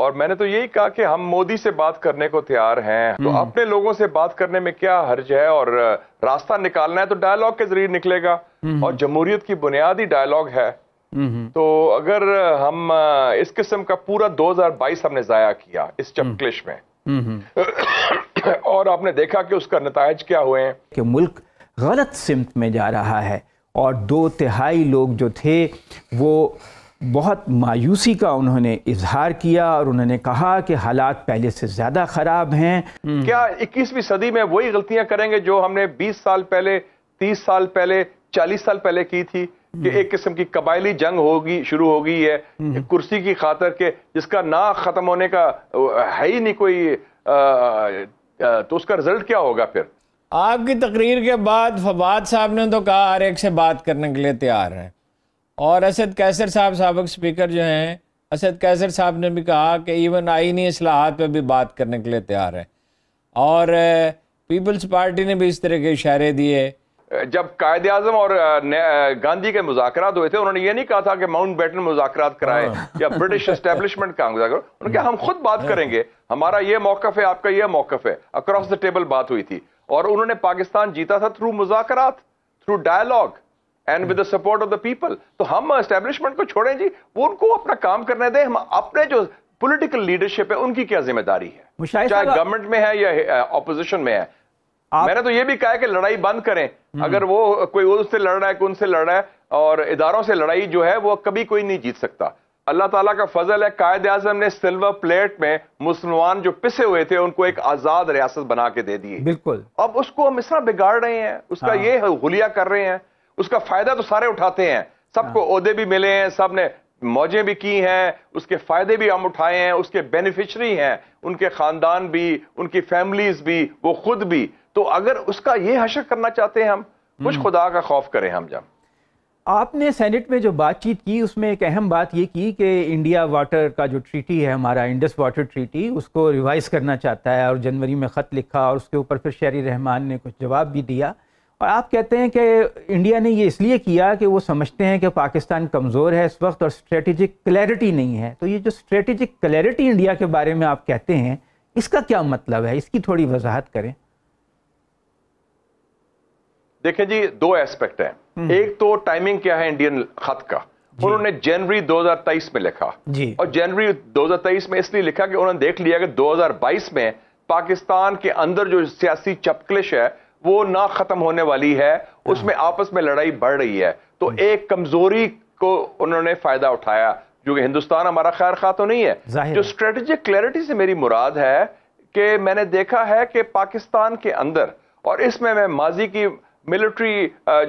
और मैंने तो यही कहा कि हम मोदी से बात करने को तैयार हैं तो हम्म। अपने लोगों से बात करने में क्या हर्ज है और रास्ता निकालना है तो डायलॉग के जरिए निकलेगा हम्म। और जमहूरियत की बुनियादी डायलॉग है हम्म। तो अगर हम इस किस्म का पूरा 2022 हमने जाया किया इस चपक्लिश में और आपने देखा कि उसका नतज क्या हुए हैं कि मुल्क गलत सिमत में जा रहा है और दो तिहाई लोग जो थे वो बहुत मायूसी का उन्होंने इजहार किया और उन्होंने कहा कि हालात पहले से ज्यादा खराब हैं हम्म। क्या 21वीं सदी में वही गलतियां करेंगे जो हमने 20 साल पहले 30 साल पहले 40 साल पहले की थी कि हम्म। एक किस्म की कबायली जंग होगी शुरू हो गई है कुर्सी की खातर के जिसका ना खत्म होने का है ही नहीं कोई आ, आ, तो उसका रिजल्ट क्या होगा फिर आपकी तकरीर के बाद फवाद साहब ने तो कहा हर एक से बात करने के लिए तैयार है और असद कैसर साहब सबक स्पीकर जो हैं असद कैसर साहब ने भी कहा कि इवन आइनी असलाहत पर भी बात करने के लिए तैयार है और पीपल्स पार्टी ने भी इस तरह के इशारे दिए जब कायद अजम और गांधी के मुजाकर हुए थे उन्होंने ये नहीं कहा था कि माउंट बैटन मुजाकर कराए या ब्रिटिश एस्टेब्लिशमेंट का मुजाकर उन्होंने कहा हम खुद बात करेंगे हमारा ये मौकफ है आपका ये मौकफ है अक्रॉस द टेबल बात हुई थी और उन्होंने पाकिस्तान जीता था थ्रू मुजाकर through dialogue and with the support of the people तो हम एस्टेब्लिशमेंट को छोड़ें जी वो उनको अपना काम करने दें हम अपने जो पॉलिटिकल लीडरशिप है उनकी क्या जिम्मेदारी है चाहे गवर्नमेंट में है या ऑपोजिशन में है आप... मैंने तो ये भी कहा है कि लड़ाई बंद करें हम्म। अगर वो कोई उससे लड़ रहा है कोई उनसे लड़ रहा है और इदारों से लड़ाई जो है वो कभी कोई नहीं जीत सकता अल्लाह ताला का फजल है कायद आजम ने सिल्वर प्लेट में मुसलमान जो पिसे हुए थे उनको एक आजाद रियासत बना के दे दी बिल्कुल अब उसको हम इस तरह बिगाड़ रहे हैं उसका हाँ। ये हुलिया कर रहे हैं उसका फायदा तो सारे उठाते हैं सबको ओहदे हाँ। भी मिले हैं सब ने मौजें भी की हैं उसके फायदे भी हम उठाए हैं उसके बेनिफिशरी हैं उनके खानदान भी उनकी फैमिलीज भी वो खुद भी तो अगर उसका ये हशर करना चाहते हैं हम कुछ हम्म। खुदा का खौफ करें हम जब आपने सेनेट में जो बातचीत की उसमें एक अहम बात ये की कि इंडिया वाटर का जो ट्रीटी है हमारा इंडस वाटर ट्रीटी उसको रिवाइज करना चाहता है और जनवरी में ख़त लिखा और उसके ऊपर फिर शहरी रहमान ने कुछ जवाब भी दिया और आप कहते हैं कि इंडिया ने ये इसलिए किया कि वो समझते हैं कि पाकिस्तान कमज़ोर है इस वक्त और स्ट्रेटजिक क्लैरिटी नहीं है तो ये जो स्ट्रेटजिक क्लैरिटी इंडिया के बारे में आप कहते हैं इसका क्या मतलब है इसकी थोड़ी वजाहत करें देखिए जी दो एस्पेक्ट हैं हम्म। एक तो टाइमिंग क्या है इंडियन खत का उन्होंने जनवरी 2023 में लिखा जी और जनवरी 2023 में इसलिए लिखा कि उन्होंने देख लिया कि 2022 में पाकिस्तान के अंदर जो सियासी चपकलिश है वो ना खत्म होने वाली है हाँ। उसमें आपस में लड़ाई बढ़ रही है तो हम्म। एक कमजोरी को उन्होंने फायदा उठाया जो कि हिंदुस्तान हमारा खैर खा तो नहीं है जो स्ट्रेटेजिक क्लैरिटी से मेरी मुराद है कि मैंने देखा है कि पाकिस्तान के अंदर और इसमें मैं माजी की मिलिट्री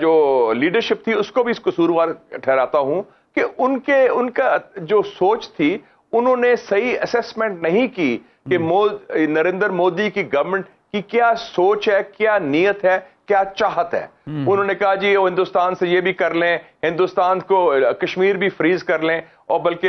जो लीडरशिप थी उसको भी इस कसूरवार ठहराता हूं कि उनके उनका जो सोच थी उन्होंने सही असेसमेंट नहीं की कि हम्म। मोद नरेंद्र मोदी की गवर्नमेंट कि क्या सोच है क्या नीयत है क्या चाहत है हम्म। उन्होंने कहा जी वो हिंदुस्तान से ये भी कर लें हिंदुस्तान को कश्मीर भी फ्रीज कर लें और बल्कि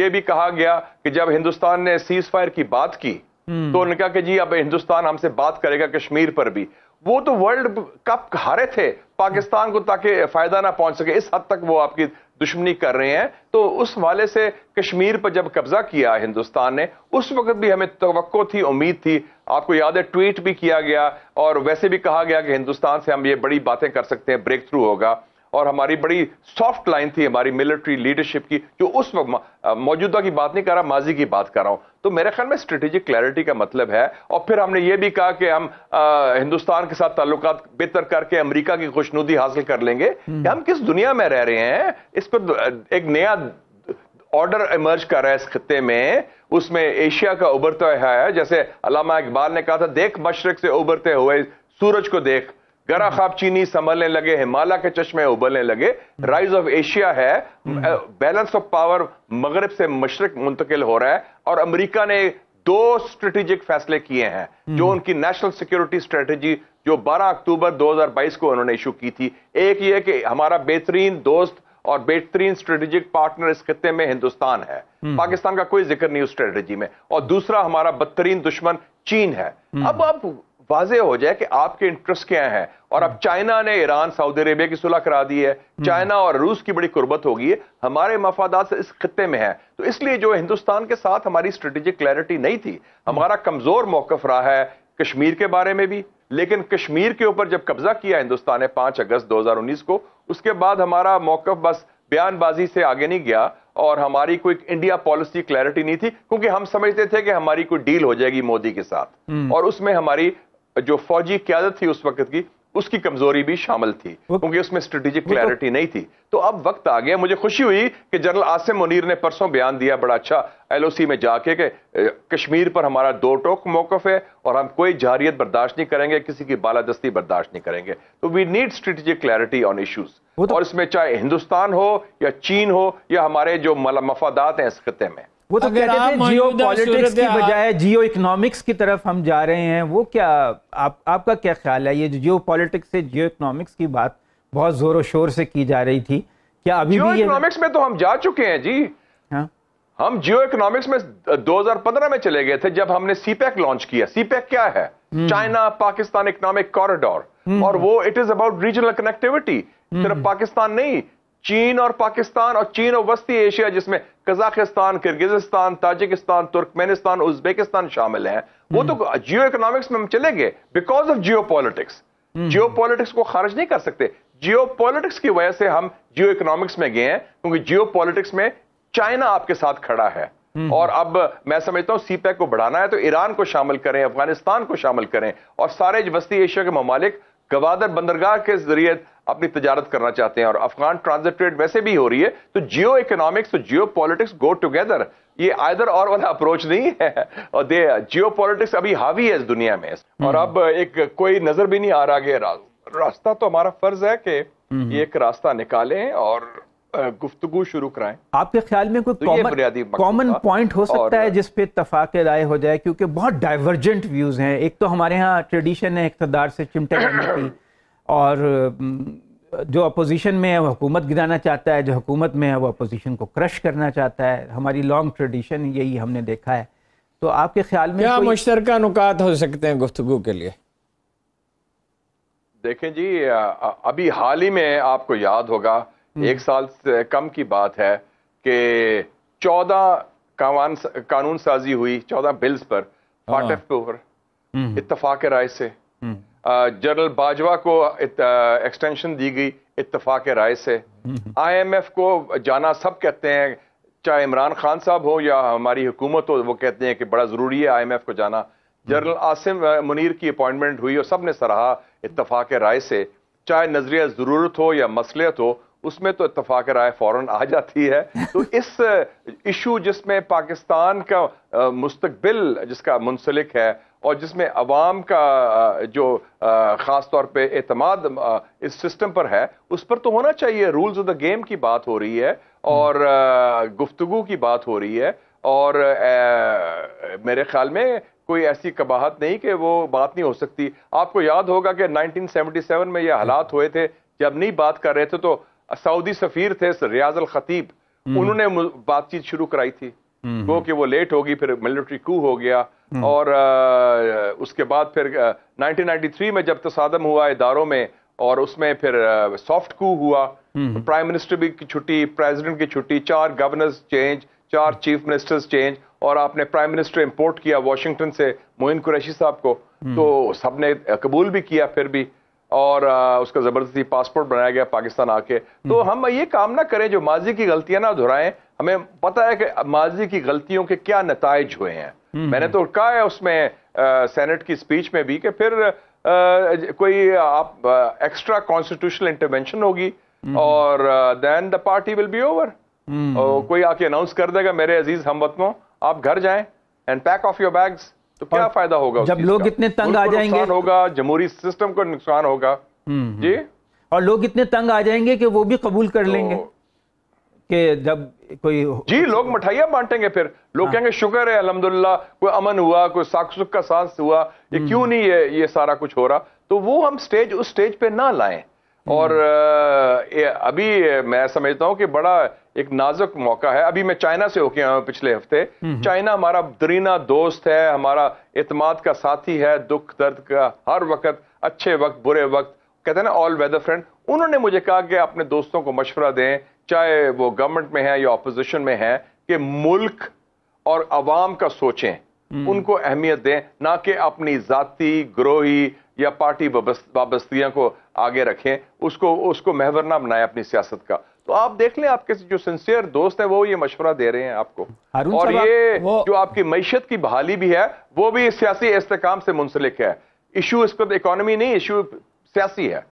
ये भी कहा गया कि जब हिंदुस्तान ने सीज फायर की बात की हम्म। तो उन्होंने कहा कि जी अब हिंदुस्तान हमसे बात करेगा कश्मीर पर भी वो तो वर्ल्ड कप हारे थे पाकिस्तान को ताकि फायदा ना पहुंच सके इस हद तक वो आपकी दुश्मनी कर रहे हैं तो उस हवाले से कश्मीर पर जब कब्जा किया हिंदुस्तान ने उस वक्त भी हमें तो थी उम्मीद थी आपको याद है ट्वीट भी किया गया और वैसे भी कहा गया कि हिंदुस्तान से हम ये बड़ी बातें कर सकते हैं ब्रेक थ्रू होगा और हमारी बड़ी सॉफ्ट लाइन थी हमारी मिलिट्री लीडरशिप की जो उस वक्त मौजूदा की बात नहीं कर रहा माजी की बात कर रहा हूं तो मेरे ख्याल में स्ट्रेटेजिक क्लैरिटी का मतलब है और फिर हमने ये भी कहा कि हम आ, हिंदुस्तान के साथ ताल्लुक बेहतर करके अमेरिका की खुशनुदी हासिल कर लेंगे कि हम्म। हम किस दुनिया में रह रहे हैं इस पर एक नया ऑर्डर इमर्ज कर रहा है इस खत्ते में उसमें एशिया का उभरता है जैसे अलामा इकबाल ने कहा था देख मशरक से उभरते हुए सूरज को देख गरा खाब चीनी संभलने लगे हिमालय के चश्मे उबलने लगे राइज ऑफ एशिया है बैलेंस ऑफ पावर मगरब से मशरक मुंतकिल हो रहा है और अमरीका ने दो स्ट्रेटेजिक फैसले किए हैं हम्म। जो उनकी नेशनल सिक्योरिटी स्ट्रेटेजी जो 12 अक्टूबर 2022 को उन्होंने इशू की थी एक ये कि हमारा बेहतरीन दोस्त और बेहतरीन स्ट्रेटेजिक पार्टनर इस खत्े में हिंदुस्तान है हम्म। पाकिस्तान का कोई जिक्र नहीं उस स्ट्रेटेजी में और दूसरा हमारा बदतरीन दुश्मन चीन है हम्म। अब आप वाजे हो जाए कि आपके इंटरेस्ट क्या हैं और अब हम्म। चाइना ने ईरान सऊदी अरेबिया की सुलह करा दी है हम्म। चाइना और रूस की बड़ी कुर्बत होगी है हमारे मफादात इस खत्े में है तो इसलिए जो हिंदुस्तान के साथ हमारी स्ट्रेटेजिक क्लैरिटी नहीं थी हमारा हम्म। कमजोर मौकफ रहा है कश्मीर के बारे में भी लेकिन कश्मीर के ऊपर जब कब्जा किया हिंदुस्तान ने पांच अगस्त उन्नीस को उसके बाद हमारा मौकफ बस बयानबाजी से आगे नहीं गया और हमारी कोई इंडिया पॉलिसी क्लैरिटी नहीं थी क्योंकि हम समझते थे कि हमारी कोई डील हो जाएगी मोदी के साथ और उसमें हमारी जो फौजी क्यादत थी उस वक्त की उसकी कमजोरी भी शामिल थी क्योंकि उसमें स्ट्रेटेजिक क्लैरिटी तो- नहीं थी तो अब वक्त आ गया मुझे खुशी हुई कि जनरल आसिम मुनीर ने परसों बयान दिया बड़ा अच्छा एलओसी में जाके के कश्मीर पर हमारा दो टोक मौकफ है और हम कोई जहारियत बर्दाश्त नहीं करेंगे किसी की बालादस्ती बर्दाश्त नहीं करेंगे तो we need strategic clarity on issues और इसमें चाहे हिंदुस्तान हो या चीन हो या हमारे जो मफादात हैं इस खत्े में वो तो कह रहे थे जियो पॉलिटिक्स की बजाय जियो इकोनॉमिक्स की तरफ हम जा रहे हैं वो क्या आप आपका क्या ख्याल है ये जियो पॉलिटिक्स से जियो इकोनॉमिक्स की बात बहुत जोरों शोर से की जा रही थी क्या अभी जियो भी इकोनॉमिक्स में तो हम जा चुके हैं जी हाँ? हम जियो इकोनॉमिक्स में 2015 में चले गए थे जब हमने सीपैक लॉन्च e किया सीपैक e क्या है चाइना पाकिस्तान इकोनॉमिक कॉरिडोर और वो it is about regional connectivity सिर्फ पाकिस्तान नहीं चीन और पाकिस्तान और चीन और वस्ती एशिया जिसमें Kazakhstan Kyrgyzstan Tajikistan Turkmenistan Uzbekistan शामिल हैं वो तो हम्म। जियो इकोनॉमिक्स में हम चले गए because of geopolitics geopolitics को खारिज नहीं कर सकते जियो पॉलिटिक्स की वजह से हम जियो इकोनॉमिक्स में गए हैं क्योंकि जियो पॉलिटिक्स में चाइना आपके साथ खड़ा है हम्म। और अब मैं समझता हूं सीपैक e को बढ़ाना है तो ईरान को शामिल करें अफगानिस्तान को शामिल करें और सारे वस्ती एशिया के ममालिक गवादर बंदरगाह के जरिए अपनी तजारत करना चाहते हैं और अफगान ट्रांजिट ट्रेड वैसे भी हो रही है तो जियो इकोनॉमिक्स तो जियो पॉलिटिक्स गो टुगेदर ये आयदर और वाला अप्रोच नहीं है और दे जियो पॉलिटिक्स अभी हावी है इस दुनिया में और हम्म। अब एक कोई नजर भी नहीं आ रहा है रास्ता तो हमारा फर्ज है कि हम्म। एक रास्ता निकालें और गुफ्तु शुरू कराएं आपके ख्याल में कोई तो कॉमन पॉइंट हो सकता है जिस पे इतफाक राय हो जाए क्योंकि बहुत डाइवर्जेंट व्यूज हैं एक तो हमारे यहाँ ट्रेडिशन है इकतदार से चिमटे करने की और जो अपोजिशन में है वो हुकूमत गिराना चाहता है जो हुकूमत में है वो अपोजिशन को क्रश करना चाहता है हमारी लॉन्ग ट्रेडिशन यही हमने देखा है तो आपके ख्याल में क्या मुश्तर नुकात हो सकते हैं गुफ्तु के लिए देखें जी अभी हाल ही में आपको याद होगा हम्म। एक साल से कम की बात है कि चौदह कानून साजी हुई चौदह बिल्स पर फाटफ पर इतफाक राय से हम्म। जनरल बाजवा को एक्सटेंशन दी गई इतफाक राय से आईएमएफ हम्म। को जाना सब कहते हैं चाहे इमरान खान साहब हो या हमारी हुकूमत हो वो कहते हैं कि बड़ा ज़रूरी है आईएमएफ को जाना जनरल आसिम मुनीर की अपॉइंटमेंट हुई और सब ने सराहा इतफाक राय से चाहे नजरिया ज़रूरत हो या मसलियत हो उसमें तो इतफाक राय फौरन आ जाती है तो इस इशू जिसमें पाकिस्तान का मुस्तबिल जिसका मुंसलिक है और जिसमें अवाम का जो ख़ास तौर पे अतमाद इस सिस्टम पर है उस पर तो होना चाहिए रूल्स ऑफ द गेम की बात हो रही है और गुफ्तगु की बात हो रही है और मेरे ख्याल में कोई ऐसी कबाहत नहीं कि वो बात नहीं हो सकती आपको याद होगा कि 1977 में ये हालात हुए थे जब नहीं बात कर रहे थे तो सऊदी सफीर थे रियाज अल खतीब हम्म। उन्होंने बातचीत शुरू कराई थी हम्म। वो कि वो लेट होगी फिर मिलिट्री कू हो गया हम्म। और आ, उसके बाद फिर आ, 1993 में जब तसादम हुआ इदारों में और उसमें फिर आ, सॉफ्ट कू हुआ तो प्राइम मिनिस्टर भी की छुट्टी प्रेसिडेंट की छुट्टी चार गवर्नर्स चेंज चार चीफ मिनिस्टर्स चेंज और आपने प्राइम मिनिस्टर इंपोर्ट किया वाशिंगटन से मोइन कुरैशी साहब को तो सबने कबूल भी किया फिर भी और उसका जबरदस्ती पासपोर्ट बनाया गया पाकिस्तान आके तो हम्म। हम ये काम ना करें जो माजी की गलतियां ना दोहराएं हमें पता है कि माजी की गलतियों के क्या नतज हुए हैं हम्म, मैंने हम्म। तो कहा है उसमें सेनेट की स्पीच में भी कि फिर आ, कोई आप आ, एक्स्ट्रा कॉन्स्टिट्यूशनल इंटरवेंशन होगी और then the party will be over कोई आके अनाउंस कर देगा मेरे अजीज हम आप घर जाए and pack off your bags तो क्या फायदा होगा जब लोग इतने तंग आ जाएंगे होगा जमहूरी सिस्टम को नुकसान होगा हम्म, हम्म। जी और लोग इतने तंग आ जाएंगे कि वो भी कबूल कर तो लेंगे कि जब कोई जी लोग मिठाइयाँ बांटेंगे फिर लोग हाँ। कहेंगे शुक्र है अलहमदुल्ला कोई अमन हुआ कोई साख सुख का सांस हुआ ये हम्म। क्यों नहीं है ये सारा कुछ हो रहा तो वो हम स्टेज उस स्टेज पे ना लाएं और हम्म। अभी मैं समझता हूं कि बड़ा एक नाजुक मौका है अभी मैं चाइना से होके आया हूं पिछले हफ्ते हम्म, हम्म। चाइना हमारा दरीना दोस्त है हमारा इतमाद का साथी है दुख दर्द का हर वक्त अच्छे वक्त बुरे वक्त कहते हैं ना ऑल वेदर फ्रेंड उन्होंने मुझे कहा कि अपने दोस्तों को मशवरा दें चाहे वो गवर्नमेंट में है या अपोजिशन में है कि मुल्क और आवाम का सोचें हम्म। उनको अहमियत दें ना कि अपनी जाति ग्रोही या पार्टी वाबस्तियां को आगे रखें उसको उसको महवर ना बनाए अपनी सियासत का तो आप देख लें आपके जो सिंसियर दोस्त है वो ये मशवरा दे रहे हैं आपको और ये जो आपकी मीशत की बहाली भी है वो भी सियासी इस्तेकाम से मुंसलिक है इशू इस पर इकोनॉमी नहीं इशू सियासी है